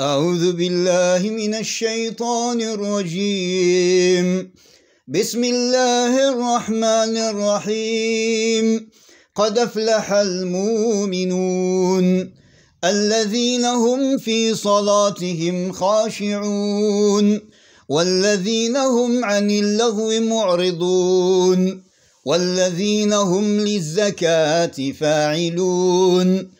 أعوذ بالله من الشيطان الرجيم بسم الله الرحمن الرحيم قد أفلح المؤمنون الذين هم في صلاتهم خاشعون والذين هم عن اللغو معرضون والذين هم للزكاة فاعلون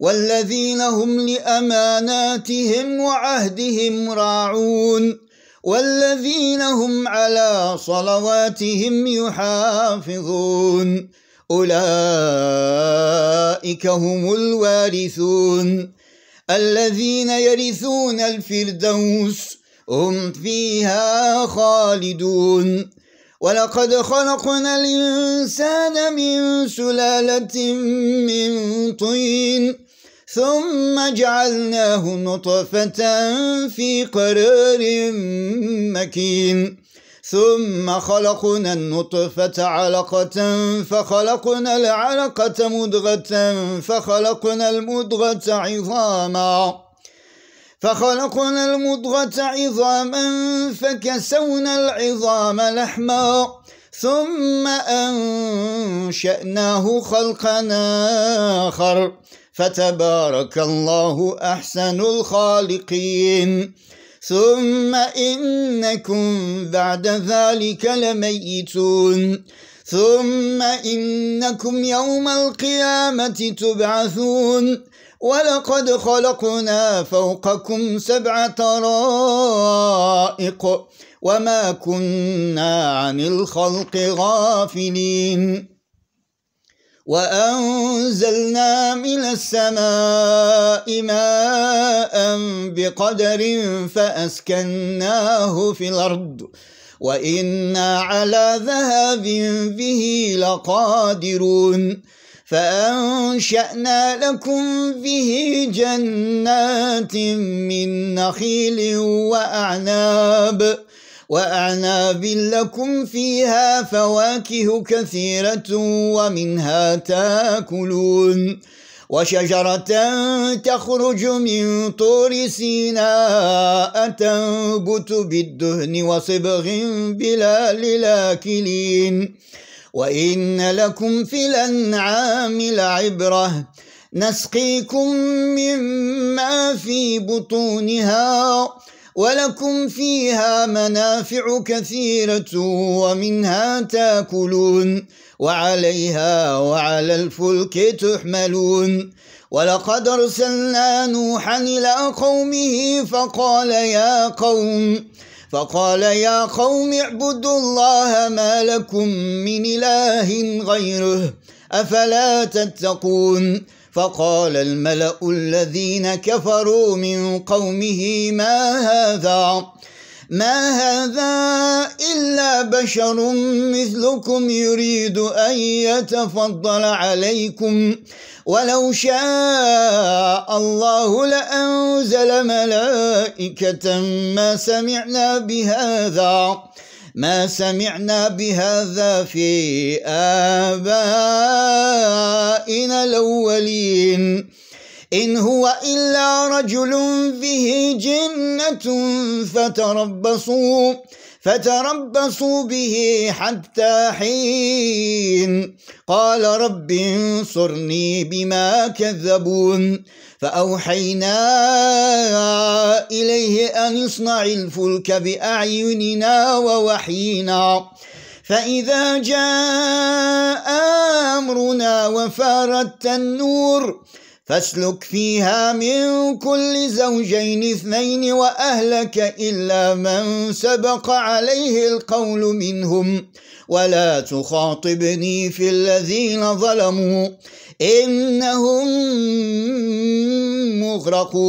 والذين هم لأماناتهم وعهدهم راعون والذين هم على صلواتهم يحافظون أولئك هم الوارثون الذين يرثون الفردوس هم فيها خالدون ولقد خلقنا الإنسان من سلالة من طين ثم جعلناه نطفة في قرار مكين ثم خلقنا النطفة علقة فخلقنا العلقة مدغة فخلقنا المدغة عظاماً فخلقنا المضغة عظاما فكسونا العظام لحما ثم أنشأناه خلقا آخر فتبارك الله أحسن الخالقين ثم إنكم بعد ذلك لميتون ثم إنكم يوم القيامة تبعثون ولقد خلقنا فوقكم سبع طرائق وما كنا عن الخلق غافلين وأنزلنا من السماء ماء بقدر فأسكناه في الأرض وإنا على ذهاب به لقادرون فأنشأنا لكم به جنات من نخيل وأعناب وأعناب لكم فيها فواكه كثيرة ومنها تاكلون وشجرة تخرج من طور سيناء تنبت بالدهن وصبغ بلا للاكلين وإن لكم في الأنعام لعبرة نسقيكم مما في بطونها ولكم فيها منافع كثيرة ومنها تاكلون وعليها وعلى الفلك تحملون ولقد أرسلنا نوحا إلى قومه فقال يا قوم فقال يا قوم اعبدوا الله ما لكم من إله غيره أفلا تتقون فقال الملأ الذين كفروا من قومه ما هذا؟ ما هذا إلا بشر مثلكم يريد أن يتفضل عليكم ولو شاء الله لأنزل ملائكة ما سمعنا بهذا ما سمعنا بهذا في آبائنا الأولين إن هو إلا رجل به جنة فتربصوا فتربصوا به حتى حين قال رب انصرني بما كذبون فأوحينا إليه أن اصنع الفلك بأعيننا ووحينا فإذا جاء أمرنا وفارت النور فاسلك فيها من كل زوجين اثنين وأهلك إلا من سبق عليه القول منهم ولا تخاطبني في الذين ظلموا إنهم مغرقون